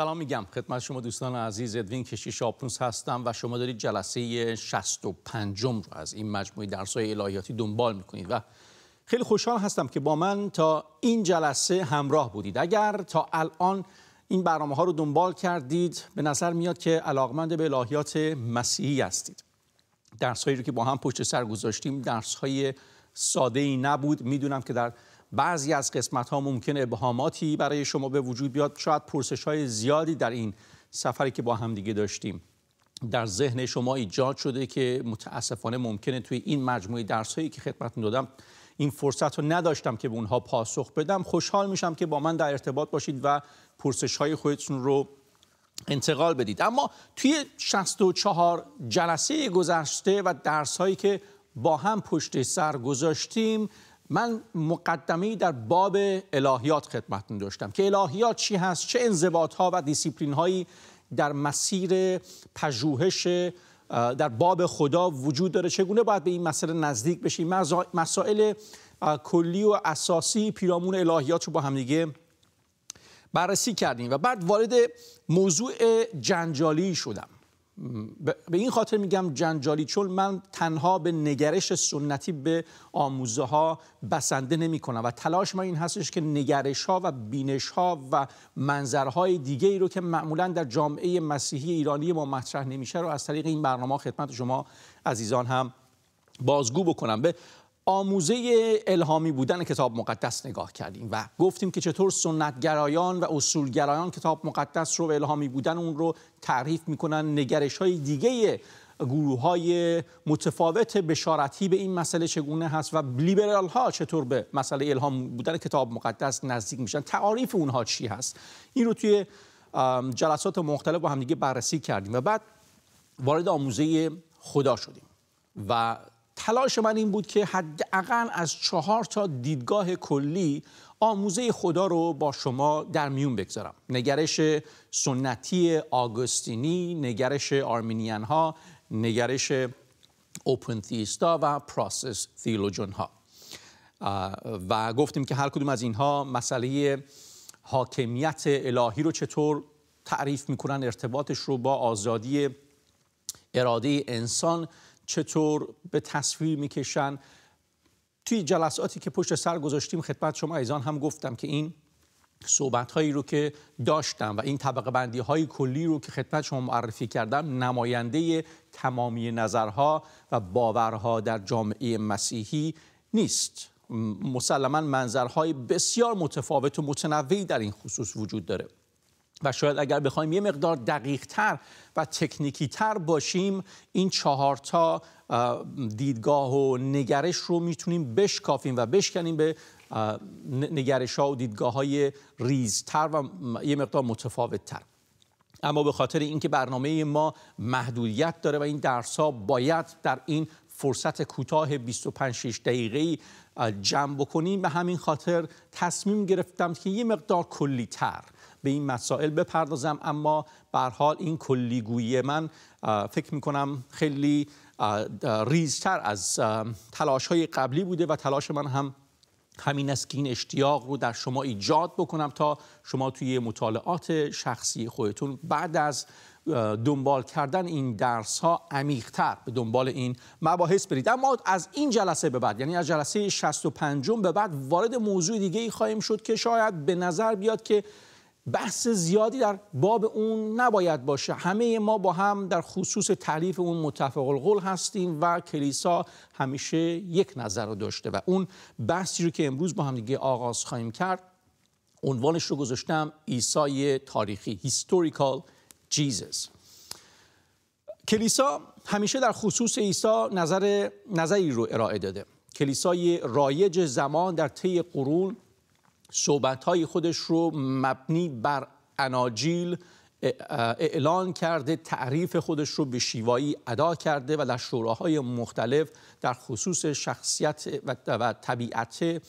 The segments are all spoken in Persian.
سلام میگم خدمت شما دوستان عزیز ادوین کشی شاپونس هستم و شما دارید جلسه 65 رو از این مجموعه درس‌های الهیاتی دنبال میکنید و خیلی خوشحال هستم که با من تا این جلسه همراه بودید اگر تا الان این برنامه ها رو دنبال کردید به نظر میاد که علاقمند به الهیات مسیحی هستید درس‌هایی رو که با هم پشت سر گذاشتیم درس‌های ساده ای نبود میدونم که در بعضی از قسمت ها ممکن ابهاماتی برای شما به وجود بیاد شاید پرسش های زیادی در این سفری که با هم دیگه داشتیم در ذهن شما ایجاد شده که متاسفانه ممکنه توی این مجموعه درس هایی که خدمتتون دادم این فرصت رو نداشتم که به اونها پاسخ بدم خوشحال میشم که با من در ارتباط باشید و پرسش های خودتون رو انتقال بدید اما توی 64 جلسه گذشته و درس هایی که با هم پشت سر گذاشتیم من مقدمه در باب الهیات خدمتتون داشتم که الهیات چی هست چه انضباط ها و دیسیپلین هایی در مسیر پژوهش در باب خدا وجود داره چگونه باید به این مسئله نزدیک بشیم مسائل کلی و اساسی پیرامون الهیات رو با همدیگه بررسی کردیم و بعد وارد موضوع جنجالی شدم به این خاطر میگم جنجالی چون من تنها به نگرش سنتی به آموزه ها بسنده نمی کنم و تلاش ما این هستش که نگرش ها و بینش ها و منظرهای دیگه ای رو که معمولا در جامعه مسیحی ایرانی ما مطرح نمیشه رو از طریق این برنامه خدمت شما عزیزان هم بازگو بکنم به آموزه الهامی بودن کتاب مقدس نگاه کردیم و گفتیم که چطور سنتگرایان و اصولگرایان کتاب مقدس رو الهامی بودن اون رو تعریف میکنن نگرش های دیگه گروه های متفاوت بشارتی به این مسئله چگونه هست و لیبرال ها چطور به مسئله الهام بودن کتاب مقدس نزدیک میشن تعاریف اونها چی هست این رو توی جلسات مختلف با همدیگه بررسی کردیم و بعد وارد آموزه خدا شدیم و تلاش من این بود که حداقل از چهار تا دیدگاه کلی آموزه خدا رو با شما در میون بگذارم نگرش سنتی آگوستینی نگرش آرمینین ها نگرش اوپن و پراسس تیولوژن ها و گفتیم که هر کدوم از اینها مسئله حاکمیت الهی رو چطور تعریف میکنن ارتباطش رو با آزادی اراده انسان چطور به تصویر میکشن توی جلساتی که پشت سر گذاشتیم خدمت شما ایزان هم گفتم که این صحبت هایی رو که داشتم و این طبقه بندی های کلی رو که خدمت شما معرفی کردم نماینده تمامی نظرها و باورها در جامعه مسیحی نیست مسلما منظرهای بسیار متفاوت و متنوعی در این خصوص وجود داره و شاید اگر بخوایم یه مقدار دقیق تر و تکنیکی تر باشیم این چهار تا دیدگاه و نگرش رو میتونیم بشکافیم و بشکنیم به نگرش ها و دیدگاه های ریزتر و یه مقدار متفاوت تر اما به خاطر اینکه برنامه ما محدودیت داره و این درس ها باید در این فرصت کوتاه 25 6 دقیقه‌ای جمع بکنیم به همین خاطر تصمیم گرفتم که یه مقدار کلی تر به این مسائل بپردازم اما به حال این کلیگویی من فکر می کنم خیلی ریزتر از تلاش های قبلی بوده و تلاش من هم همین است که این اشتیاق رو در شما ایجاد بکنم تا شما توی مطالعات شخصی خودتون بعد از دنبال کردن این درس ها عمیقتر به دنبال این مباحث برید اما از این جلسه به بعد یعنی از جلسه 65 به بعد وارد موضوع دیگه ای خواهیم شد که شاید به نظر بیاد که بحث زیادی در باب اون نباید باشه همه ما با هم در خصوص تعریف اون متفق القول هستیم و کلیسا همیشه یک نظر رو داشته و اون بحثی رو که امروز با هم دیگه آغاز خواهیم کرد عنوانش رو گذاشتم عیسی تاریخی historical Jesus کلیسا همیشه در خصوص عیسی نظر نظری رو ارائه داده کلیسای رایج زمان در طی قرون های خودش رو مبنی بر اناجیل اعلان کرده تعریف خودش رو به شیوایی ادا کرده و در شوراهای مختلف در خصوص شخصیت و طبیعت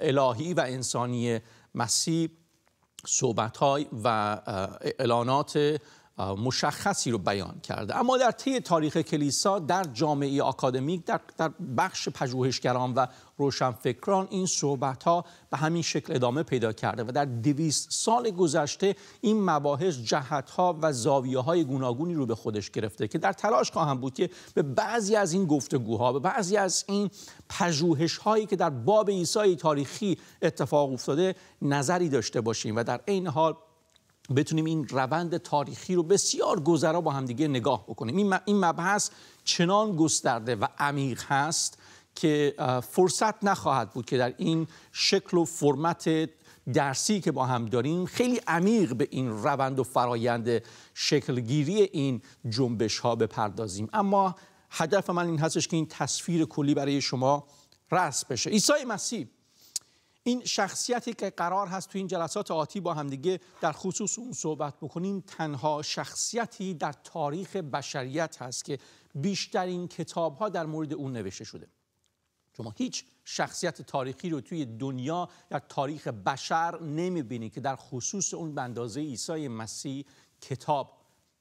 الهی و انسانی مسیح صحبت و اعلانات مشخصی رو بیان کرده اما در طی تاریخ کلیسا در جامعه آکادمیک در, در بخش پژوهشگران و روشنفکران این صحبت ها به همین شکل ادامه پیدا کرده و در دویست سال گذشته این مباحث جهت ها و زاویه های گوناگونی رو به خودش گرفته که در تلاش خواهم بود که به بعضی از این گفتگوها به بعضی از این پژوهش هایی که در باب عیسای تاریخی اتفاق افتاده نظری داشته باشیم و در این حال بتونیم این روند تاریخی رو بسیار گذرا با همدیگه نگاه بکنیم این مبحث چنان گسترده و عمیق هست که فرصت نخواهد بود که در این شکل و فرمت درسی که با هم داریم خیلی عمیق به این روند و فرایند شکلگیری این جنبش ها بپردازیم اما هدف من این هستش که این تصویر کلی برای شما رس بشه عیسی مسیح این شخصیتی که قرار هست تو این جلسات آتی با همدیگه در خصوص اون صحبت بکنیم تنها شخصیتی در تاریخ بشریت هست که بیشترین کتاب ها در مورد اون نوشته شده شما هیچ شخصیت تاریخی رو توی دنیا در تاریخ بشر نمیبینید که در خصوص اون بندازه اندازه عیسی مسیح کتاب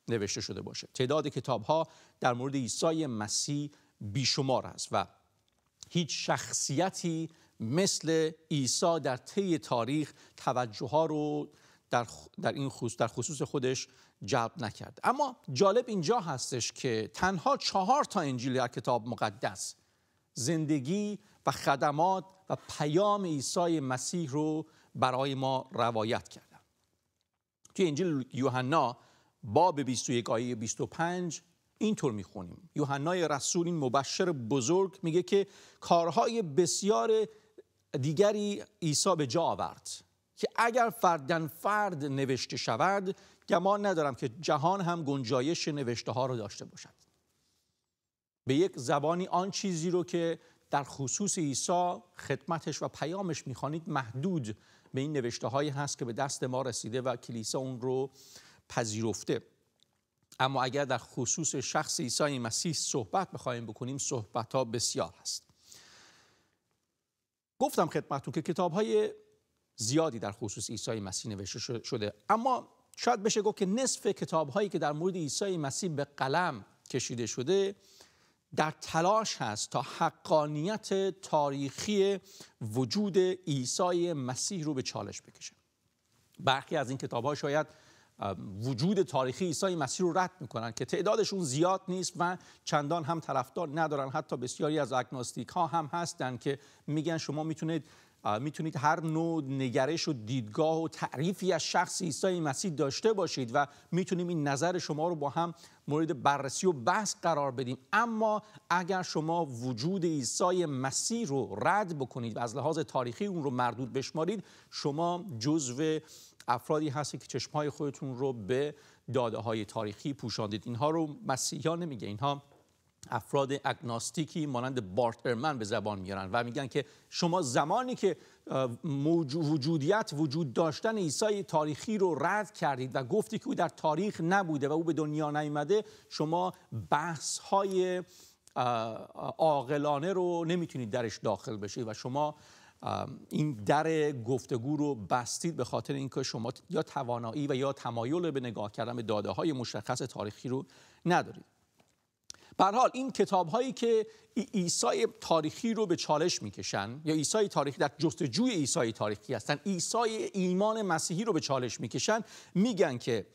نوشته شده باشه تعداد کتاب ها در مورد عیسی مسیح بیشمار است و هیچ شخصیتی مثل عیسی در طی تاریخ توجه ها رو در, در, این خصوص در خصوص خودش جلب نکرد اما جالب اینجا هستش که تنها چهار تا انجیل در کتاب مقدس زندگی و خدمات و پیام عیسی مسیح رو برای ما روایت کردن توی انجیل یوحنا باب 21 آیه 25 اینطور میخونیم یوحنای رسول این مبشر بزرگ میگه که کارهای بسیار دیگری عیسی به جا آورد که اگر فردن فرد نوشته شود گمان ندارم که جهان هم گنجایش نوشته ها رو داشته باشد به یک زبانی آن چیزی رو که در خصوص عیسی خدمتش و پیامش میخوانید محدود به این نوشته هایی هست که به دست ما رسیده و کلیسا اون رو پذیرفته اما اگر در خصوص شخص عیسی مسیح صحبت بخوایم بکنیم صحبت ها بسیار هست گفتم خدمتتون که کتاب زیادی در خصوص عیسی مسیح نوشته شده اما شاید بشه گفت که نصف کتاب که در مورد عیسی مسیح به قلم کشیده شده در تلاش هست تا حقانیت تاریخی وجود عیسی مسیح رو به چالش بکشه برخی از این کتاب شاید وجود تاریخی عیسی مسیح رو رد میکنن که تعدادشون زیاد نیست و چندان هم طرفدار ندارن حتی بسیاری از اگناستیک ها هم هستن که میگن شما میتونید میتونید هر نوع نگرش و دیدگاه و تعریفی از شخص عیسی مسیح داشته باشید و میتونیم این نظر شما رو با هم مورد بررسی و بحث قرار بدیم اما اگر شما وجود عیسی مسیح رو رد بکنید و از لحاظ تاریخی اون رو مردود بشمارید شما جزو افرادی هستید که چشمهای خودتون رو به داده های تاریخی پوشاندید اینها رو مسیحیان نمیگه اینها افراد اگناستیکی مانند بارت ارمن به زبان میارن و میگن که شما زمانی که وجودیت وجود داشتن عیسی تاریخی رو رد کردید و گفتی که او در تاریخ نبوده و او به دنیا نیمده شما بحث های عاقلانه رو نمیتونید درش داخل بشید و شما این در گفتگو رو بستید به خاطر اینکه شما یا توانایی و یا تمایل به نگاه کردن به داده های مشخص تاریخی رو ندارید بر حال این کتاب هایی که ایسای تاریخی رو به چالش میکشن یا ایسای تاریخی در جستجوی ایسای تاریخی هستن ایسای ایمان مسیحی رو به چالش میکشن میگن که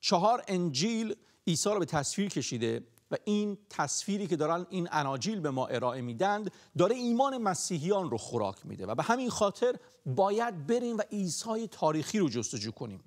چهار انجیل عیسی رو به تصویر کشیده و این تصویری که دارن این اناجیل به ما ارائه میدند داره ایمان مسیحیان رو خوراک میده و به همین خاطر باید بریم و عیسای تاریخی رو جستجو کنیم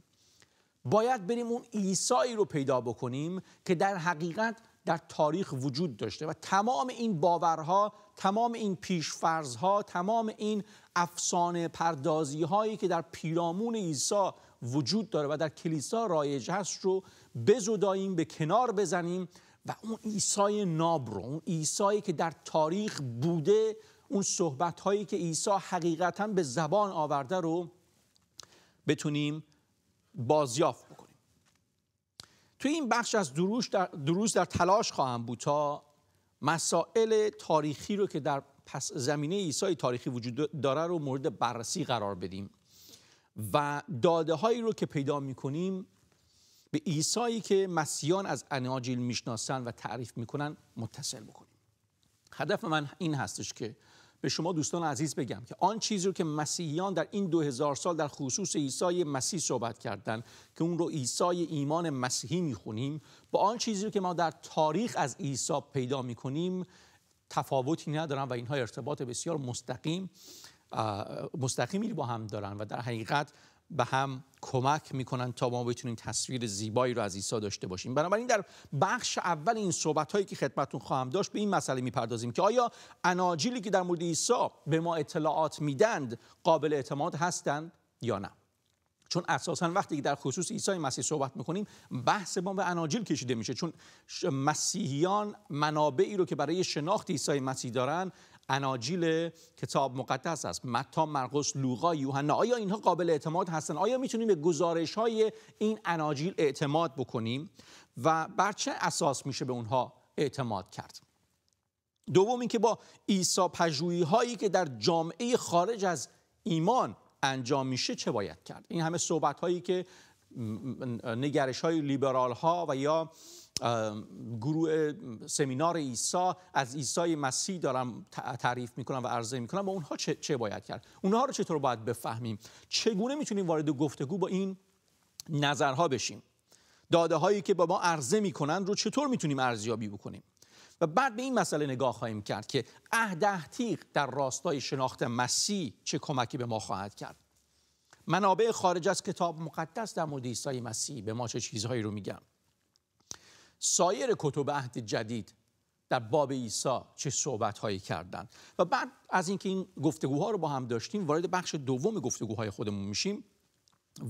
باید بریم اون ایسایی رو پیدا بکنیم که در حقیقت در تاریخ وجود داشته و تمام این باورها تمام این پیشفرزها تمام این افسانه پردازی هایی که در پیرامون عیسی وجود داره و در کلیسا رایج هست رو بزوداییم به کنار بزنیم و اون عیسای ناب رو اون عیسایی که در تاریخ بوده اون صحبت هایی که عیسی حقیقتا به زبان آورده رو بتونیم بازیافت بکنیم توی این بخش از دروش در دروس در تلاش خواهم بود تا مسائل تاریخی رو که در پس زمینه عیسی تاریخی وجود داره رو مورد بررسی قرار بدیم و داده هایی رو که پیدا می کنیم به عیسایی که مسیحیان از اناجیل میشناسن و تعریف میکنن متصل بکنیم هدف من این هستش که به شما دوستان عزیز بگم که آن چیزی رو که مسیحیان در این دو هزار سال در خصوص عیسی مسیح صحبت کردند که اون رو عیسی ایمان مسیحی میخونیم با آن چیزی رو که ما در تاریخ از عیسی پیدا میکنیم تفاوتی ندارن و اینها ارتباط بسیار مستقیم مستقیمی با هم دارن و در حقیقت به هم کمک میکنن تا ما بتونیم تصویر زیبایی رو از عیسی داشته باشیم بنابراین در بخش اول این صحبت هایی که خدمتون خواهم داشت به این مسئله میپردازیم که آیا اناجیلی که در مورد عیسی به ما اطلاعات میدند قابل اعتماد هستند یا نه چون اساسا وقتی که در خصوص عیسی مسیح صحبت میکنیم بحث ما به اناجیل کشیده میشه چون مسیحیان منابعی رو که برای شناخت عیسی مسیح دارن اناجیل کتاب مقدس است متا مرقس لوقا یوحنا آیا اینها قابل اعتماد هستند آیا میتونیم به گزارش های این اناجیل اعتماد بکنیم و بر چه اساس میشه به اونها اعتماد کرد دوم اینکه با عیسی پژویی هایی که در جامعه خارج از ایمان انجام میشه چه باید کرد این همه صحبت هایی که نگرش های لیبرال ها و یا گروه سمینار ایسا از ایسای مسیح دارم تعریف میکنم و عرضه میکنم با اونها چه, باید کرد اونها رو چطور باید بفهمیم چگونه میتونیم وارد گفتگو با این نظرها بشیم داده هایی که با ما عرضه میکنند رو چطور میتونیم ارزیابی بکنیم و بعد به این مسئله نگاه خواهیم کرد که اهده احتیق در راستای شناخت مسیح چه کمکی به ما خواهد کرد منابع خارج از کتاب مقدس در مورد عیسی مسیح به ما چه چیزهایی رو میگن سایر کتب عهد جدید در باب عیسی چه صحبت هایی کردن و بعد از اینکه این گفتگوها رو با هم داشتیم وارد بخش دوم گفتگوهای خودمون میشیم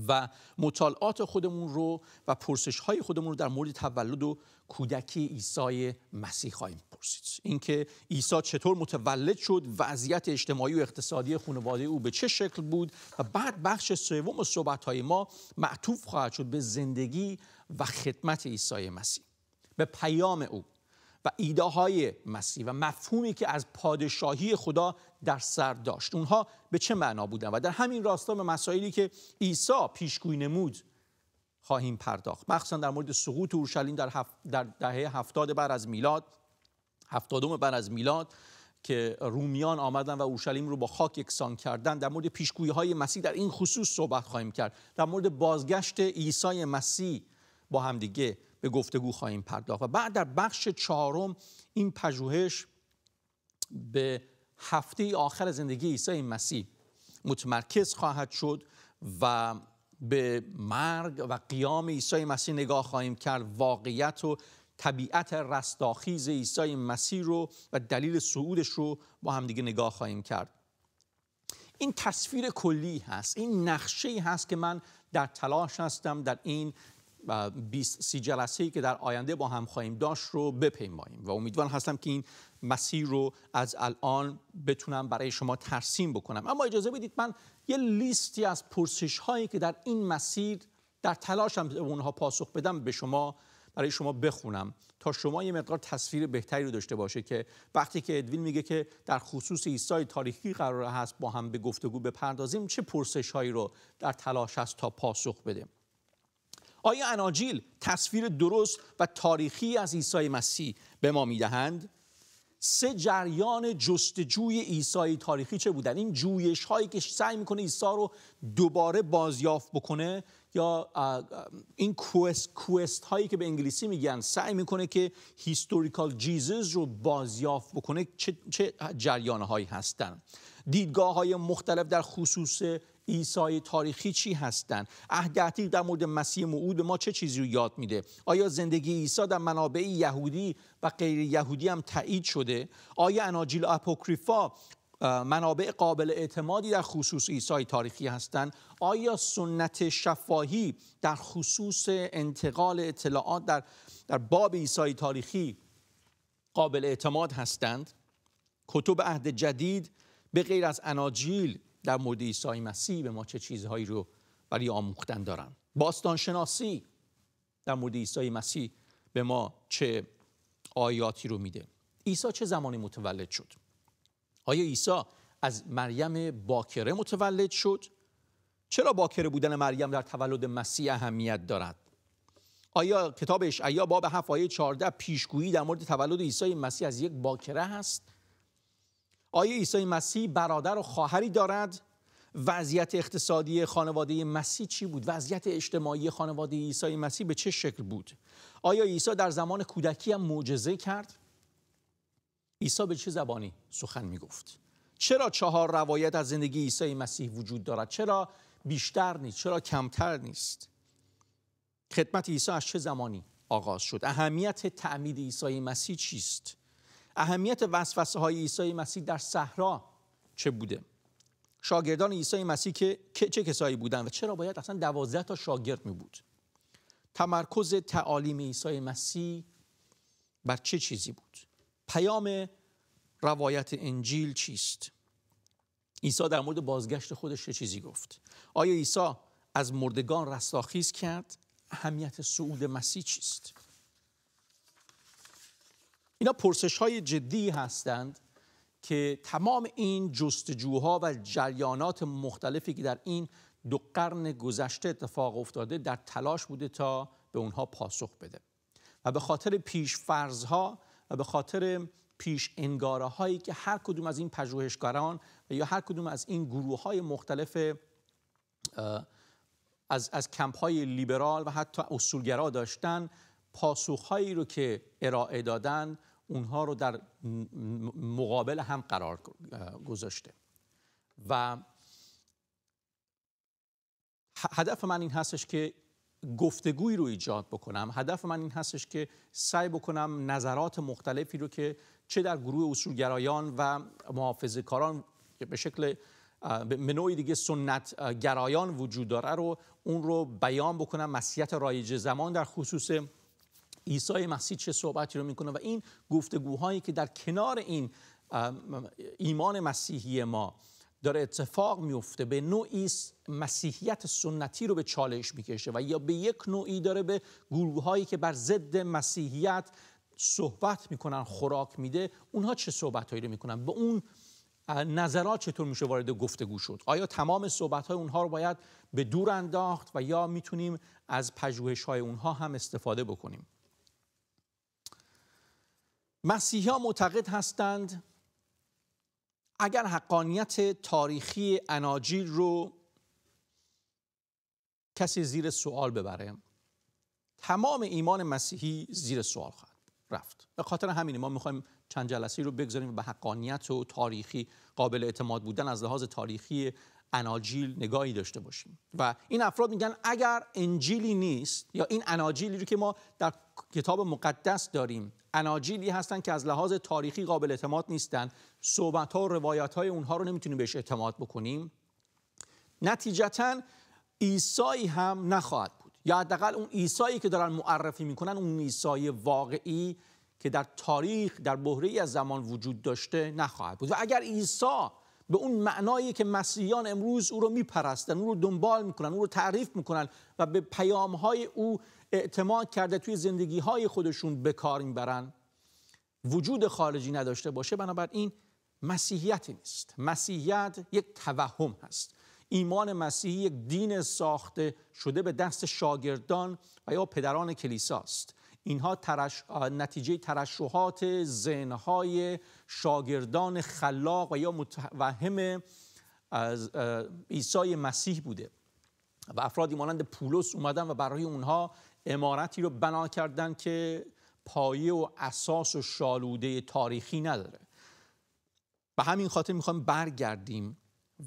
و مطالعات خودمون رو و پرسش های خودمون رو در مورد تولد و کودکی عیسی مسیح خواهیم پرسید اینکه عیسی چطور متولد شد وضعیت اجتماعی و اقتصادی خانواده او به چه شکل بود و بعد بخش سوم صحبت های ما معطوف خواهد شد به زندگی و خدمت عیسی مسیح به پیام او و ایده های مسیح و مفهومی که از پادشاهی خدا در سر داشت اونها به چه معنا بودن و در همین راستا به مسائلی که عیسی پیشگویی نمود خواهیم پرداخت مخصوصا در مورد سقوط اورشلیم در, هف... در دهه هفتاد بعد از میلاد هفتادم بعد از میلاد که رومیان آمدن و اورشلیم رو با خاک یکسان کردن در مورد پیشگویی های مسیح در این خصوص صحبت خواهیم کرد در مورد بازگشت عیسی مسیح با همدیگه به گفتگو خواهیم پرداخت و بعد در بخش چهارم این پژوهش به هفته آخر زندگی عیسی مسیح متمرکز خواهد شد و به مرگ و قیام عیسی مسیح نگاه خواهیم کرد واقعیت و طبیعت رستاخیز عیسی مسیح رو و دلیل صعودش رو با همدیگه نگاه خواهیم کرد این تصویر کلی هست این نقشه هست که من در تلاش هستم در این 20 سی جلسه ای که در آینده با هم خواهیم داشت رو بپیماییم و امیدوار هستم که این مسیر رو از الان بتونم برای شما ترسیم بکنم اما اجازه بدید من یه لیستی از پرسش هایی که در این مسیر در تلاشم اونها پاسخ بدم به شما برای شما بخونم تا شما یه مقدار تصویر بهتری رو داشته باشه که وقتی که ادوین میگه که در خصوص ایسای تاریخی قرار هست با هم به گفتگو بپردازیم چه پرسش هایی رو در تلاش هست تا پاسخ بدیم. آیا اناجیل تصویر درست و تاریخی از عیسی مسیح به ما میدهند؟ سه جریان جستجوی عیسی تاریخی چه بودن؟ این جویش هایی که سعی میکنه عیسی رو دوباره بازیافت بکنه یا این کوست, هایی که به انگلیسی میگن سعی میکنه که هیستوریکال جیزز رو بازیافت بکنه چه, چه جریان هایی هستن دیدگاه های مختلف در خصوص ایسای تاریخی چی هستند عهد در مورد مسیح موعود ما چه چیزی رو یاد میده آیا زندگی عیسی در منابع یهودی و غیر یهودی هم تایید شده آیا اناجیل اپوکریفا منابع قابل اعتمادی در خصوص ایسای تاریخی هستند آیا سنت شفاهی در خصوص انتقال اطلاعات در, در باب ایسای تاریخی قابل اعتماد هستند کتب عهد جدید به غیر از اناجیل در مورد عیسی مسیح به ما چه چیزهایی رو برای آموختن دارن باستان شناسی در مورد عیسی مسیح به ما چه آیاتی رو میده عیسی چه زمانی متولد شد آیا عیسی از مریم باکره متولد شد چرا باکره بودن مریم در تولد مسیح اهمیت دارد آیا کتاب اشعیا باب 7 آیه 14 پیشگویی در مورد تولد عیسی مسیح از یک باکره هست آیا عیسی مسیح برادر و خواهری دارد وضعیت اقتصادی خانواده مسیح چی بود وضعیت اجتماعی خانواده عیسی مسیح به چه شکل بود آیا عیسی در زمان کودکی هم معجزه کرد عیسی به چه زبانی سخن می گفت؟ چرا چهار روایت از زندگی عیسی مسیح وجود دارد چرا بیشتر نیست چرا کمتر نیست خدمت عیسی از چه زمانی آغاز شد اهمیت تعمید عیسی مسیح چیست اهمیت وسوسه های عیسی مسیح در صحرا چه بوده شاگردان عیسی مسیح که چه کسایی بودند و چرا باید اصلا دوازده تا شاگرد می بود تمرکز تعالیم عیسی مسیح بر چه چیزی بود پیام روایت انجیل چیست عیسی در مورد بازگشت خودش چه چیزی گفت آیا عیسی از مردگان رستاخیز کرد اهمیت صعود مسیح چیست اینا پرسش های جدی هستند که تمام این جستجوها و جریانات مختلفی که در این دو قرن گذشته اتفاق افتاده در تلاش بوده تا به اونها پاسخ بده و به خاطر پیش فرضها و به خاطر پیش انگاره هایی که هر کدوم از این پژوهشگران یا هر کدوم از این گروه های مختلف از, از کمپ های لیبرال و حتی اصولگرا داشتن هایی رو که ارائه دادن اونها رو در مقابل هم قرار گذاشته و هدف من این هستش که گفتگویی رو ایجاد بکنم هدف من این هستش که سعی بکنم نظرات مختلفی رو که چه در گروه اصولگرایان و محافظ کاران به شکل منوی دیگه سنت گرایان وجود داره رو اون رو بیان بکنم مسیت رایج زمان در خصوص عیسی مسیح چه صحبتی رو میکنه و این گفتگوهایی که در کنار این ایمان مسیحی ما داره اتفاق میفته به نوعی مسیحیت سنتی رو به چالش میکشه و یا به یک نوعی داره به گروه هایی که بر ضد مسیحیت صحبت میکنن خوراک میده اونها چه صحبت هایی رو میکنن به اون نظرات چطور میشه وارد گفتگو شد آیا تمام صحبت های اونها رو باید به دور انداخت و یا میتونیم از پژوهش های اونها هم استفاده بکنیم مسیحا معتقد هستند اگر حقانیت تاریخی اناجیل رو کسی زیر سوال ببره تمام ایمان مسیحی زیر سوال خواهد رفت به خاطر همینه ما میخوایم چند جلسه رو بگذاریم به حقانیت و تاریخی قابل اعتماد بودن از لحاظ تاریخی اناجیل نگاهی داشته باشیم و این افراد میگن اگر انجیلی نیست یا این اناجیلی رو که ما در کتاب مقدس داریم اناجیلی هستن که از لحاظ تاریخی قابل اعتماد نیستن صحبت ها و روایت های اونها رو نمیتونیم بهش اعتماد بکنیم نتیجتا ایسایی هم نخواهد بود یا حداقل اون ایسایی که دارن معرفی میکنن اون ایسای واقعی که در تاریخ در بحری از زمان وجود داشته نخواهد بود و اگر عیسی به اون معنایی که مسیحیان امروز او رو میپرستن او رو دنبال میکنن او رو تعریف میکنن و به پیامهای او اعتماد کرده توی زندگی های خودشون به کار وجود خارجی نداشته باشه بنابراین مسیحیت نیست مسیحیت یک توهم هست ایمان مسیحی یک دین ساخته شده به دست شاگردان و یا پدران کلیساست اینها ترش... نتیجه ترشحات ذهنهای شاگردان خلاق و یا متوهم از عیسی مسیح بوده و افرادی مانند پولس اومدن و برای اونها امارتی رو بنا کردن که پایه و اساس و شالوده تاریخی نداره به همین خاطر میخوایم برگردیم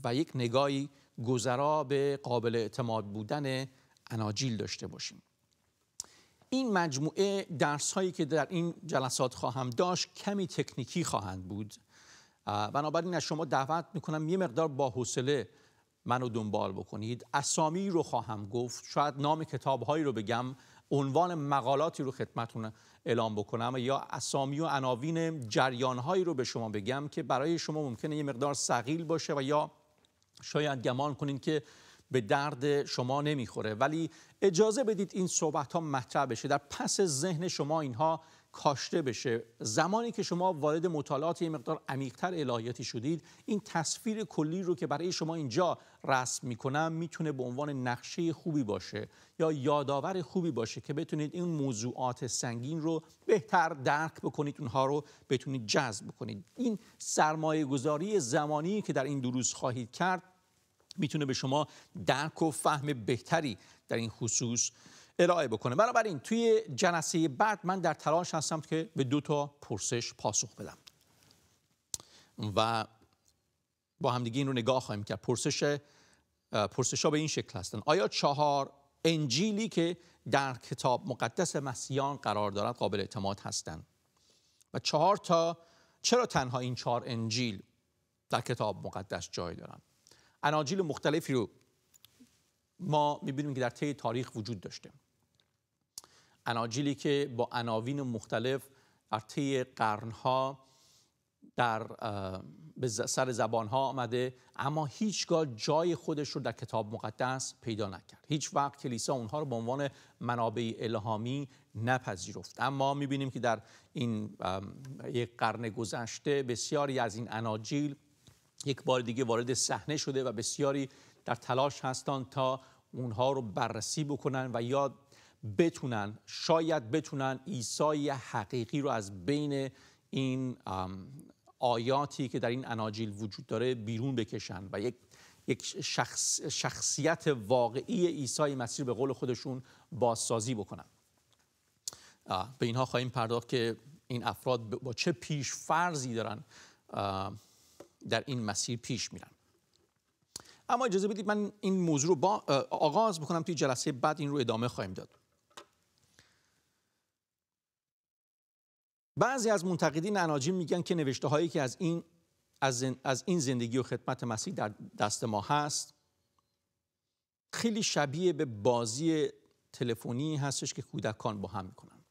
و یک نگاهی گذرا به قابل اعتماد بودن اناجیل داشته باشیم این مجموعه درس هایی که در این جلسات خواهم داشت کمی تکنیکی خواهند بود بنابراین از شما دعوت میکنم یه مقدار با حوصله منو دنبال بکنید اسامی رو خواهم گفت شاید نام هایی رو بگم عنوان مقالاتی رو خدمتون اعلام بکنم یا اسامی و عناوین هایی رو به شما بگم که برای شما ممکنه یه مقدار سقیل باشه و یا شاید گمان کنین که به درد شما نمیخوره ولی اجازه بدید این صحبت ها مطرح بشه در پس ذهن شما اینها کاشته بشه زمانی که شما وارد مطالعات یه مقدار عمیقتر الهیاتی شدید این تصویر کلی رو که برای شما اینجا رسم میکنم میتونه به عنوان نقشه خوبی باشه یا یادآور خوبی باشه که بتونید این موضوعات سنگین رو بهتر درک بکنید اونها رو بتونید جذب بکنید این سرمایه گذاری زمانی که در این دروس خواهید کرد میتونه به شما درک و فهم بهتری در این خصوص ارائه بکنه بنابراین توی جلسه بعد من در تلاش هستم که به دو تا پرسش پاسخ بدم و با همدیگه این رو نگاه خواهیم کرد پرسش پرسش ها به این شکل هستن آیا چهار انجیلی که در کتاب مقدس مسیحیان قرار دارد قابل اعتماد هستند و چهار تا چرا تنها این چهار انجیل در کتاب مقدس جای دارن اناجیل مختلفی رو ما میبینیم که در طی تاریخ وجود داشته اناجیلی که با عناوین مختلف در طی قرنها در سر زبانها آمده اما هیچگاه جای خودش رو در کتاب مقدس پیدا نکرد هیچ وقت کلیسا اونها رو به عنوان منابع الهامی نپذیرفت اما میبینیم که در این یک قرن گذشته بسیاری از این اناجیل یک بار دیگه وارد صحنه شده و بسیاری در تلاش هستند تا اونها رو بررسی بکنن و یا بتونن شاید بتونن ایسای حقیقی رو از بین این آیاتی که در این اناجیل وجود داره بیرون بکشن و یک یک شخص شخصیت واقعی ایسای مسیح به قول خودشون بازسازی بکنن به اینها خواهیم پرداخت که این افراد با چه پیش فرضی دارن در این مسیر پیش میرن اما اجازه بدید من این موضوع رو با آغاز بکنم توی جلسه بعد این رو ادامه خواهیم داد بعضی از منتقدین اناجیل میگن که نوشته هایی که از این از این زندگی و خدمت مسیح در دست ما هست خیلی شبیه به بازی تلفنی هستش که کودکان با هم میکنن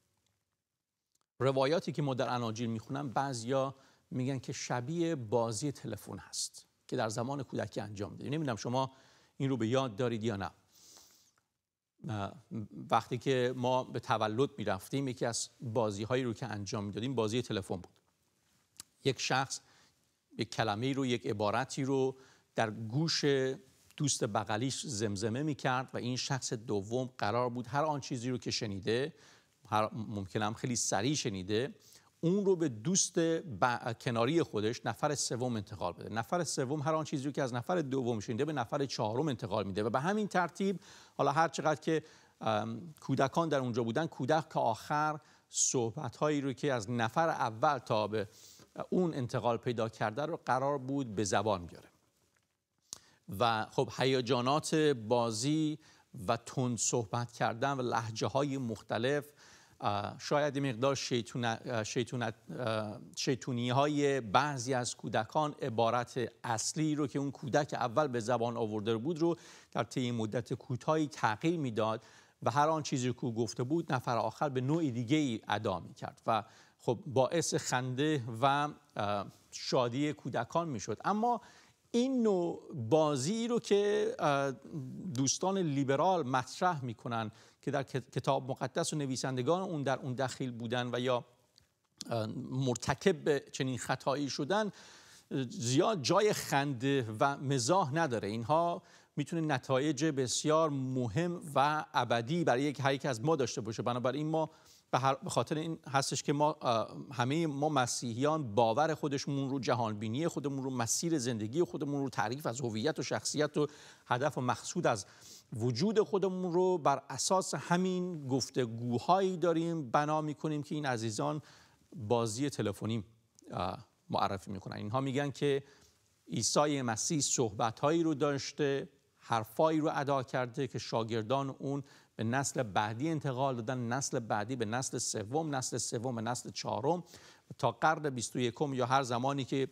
روایاتی که ما در اناجیل میخونم بعضیا میگن که شبیه بازی تلفن هست که در زمان کودکی انجام دادیم. نمیدونم شما این رو به یاد دارید یا نه وقتی که ما به تولد میرفتیم یکی از بازی هایی رو که انجام میدادیم بازی تلفن بود یک شخص یک کلمه رو یک عبارتی رو در گوش دوست بغلیش زمزمه کرد و این شخص دوم قرار بود هر آن چیزی رو که شنیده هر ممکنه خیلی سریع شنیده اون رو به دوست کناری خودش نفر سوم انتقال بده نفر سوم هر آن چیزی رو که از نفر دوم شنیده به نفر چهارم انتقال میده و به همین ترتیب حالا هر چقدر که کودکان در اونجا بودن کودک که آخر صحبت هایی رو که از نفر اول تا به اون انتقال پیدا کرده رو قرار بود به زبان بیاره و خب هیجانات بازی و تند صحبت کردن و لحجه های مختلف شاید مقدار شیطونت, شیطونی های بعضی از کودکان عبارت اصلی رو که اون کودک اول به زبان آورده بود رو در طی مدت کوتاهی تغییر میداد و هر آن چیزی که او گفته بود نفر آخر به نوع دیگه ای ادا می کرد و خب باعث خنده و شادی کودکان میشد اما این نوع بازی رو که دوستان لیبرال مطرح میکنن که در کتاب مقدس و نویسندگان اون در اون دخیل بودن و یا مرتکب چنین خطایی شدن زیاد جای خنده و مزاح نداره اینها میتونه نتایج بسیار مهم و ابدی برای یک هر از ما داشته باشه بنابراین ما به خاطر این هستش که ما همه ما مسیحیان باور خودشمون رو بینی خودمون رو مسیر زندگی خودمون رو تعریف از هویت و شخصیت و هدف و مقصود از وجود خودمون رو بر اساس همین گفتگوهایی داریم بنا میکنیم که این عزیزان بازی تلفنی معرفی میکنن اینها میگن که عیسی مسیح صحبتهایی رو داشته حرفایی رو ادا کرده که شاگردان اون به نسل بعدی انتقال دادن نسل بعدی به نسل سوم نسل سوم به نسل چهارم تا قرن 21 یا هر زمانی که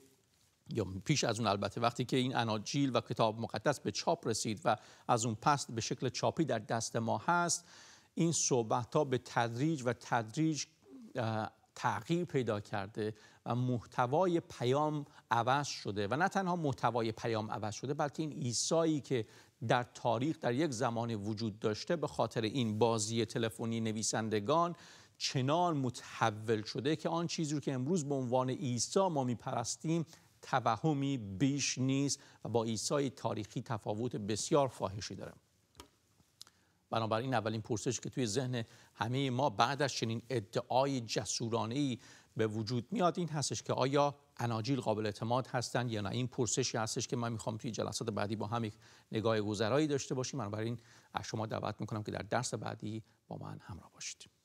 یا پیش از اون البته وقتی که این اناجیل و کتاب مقدس به چاپ رسید و از اون پس به شکل چاپی در دست ما هست این صحبت ها به تدریج و تدریج تغییر پیدا کرده و محتوای پیام عوض شده و نه تنها محتوای پیام عوض شده بلکه این ایسایی که در تاریخ در یک زمان وجود داشته به خاطر این بازی تلفنی نویسندگان چنان متحول شده که آن چیزی رو که امروز به عنوان عیسی ما میپرستیم توهمی بیش نیست و با عیسی تاریخی تفاوت بسیار فاحشی داره بنابراین اولین پرسش که توی ذهن همه ما بعد از چنین ادعای جسورانه ای به وجود میاد این هستش که آیا اناجیل قابل اعتماد هستند یا نه این پرسشی هستش که من میخوام توی جلسات بعدی با هم یک نگاه گذرایی داشته باشیم بنابراین از شما دعوت میکنم که در درس بعدی با من همراه باشید